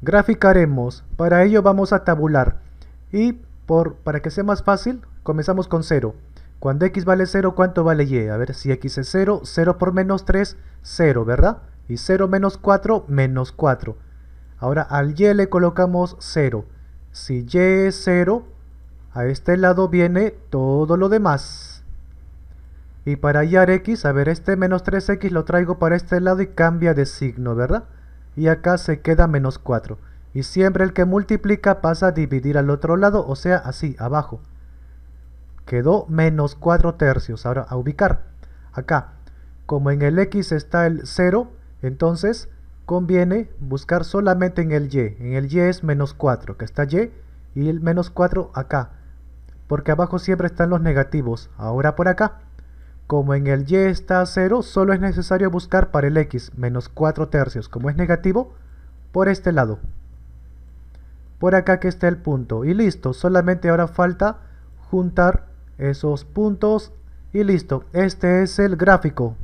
graficaremos. Para ello vamos a tabular. Y por, para que sea más fácil, comenzamos con 0. Cuando x vale 0, ¿cuánto vale y? A ver, si x es 0, 0 por menos 3, 0, ¿verdad? Y 0 menos 4, menos 4. Ahora al y le colocamos 0. Si y es 0, a este lado viene todo lo demás. Y para hallar x, a ver, este menos 3x lo traigo para este lado y cambia de signo, ¿verdad? y acá se queda menos 4. Y siempre el que multiplica pasa a dividir al otro lado, o sea, así, abajo. Quedó menos 4 tercios. Ahora, a ubicar. Acá, como en el X está el 0, entonces conviene buscar solamente en el Y. En el Y es menos 4, que está Y, y el menos 4 acá. Porque abajo siempre están los negativos. Ahora por acá. Como en el y está 0, solo es necesario buscar para el x, menos 4 tercios. Como es negativo, por este lado. Por acá que está el punto. Y listo, solamente ahora falta juntar esos puntos. Y listo, este es el gráfico.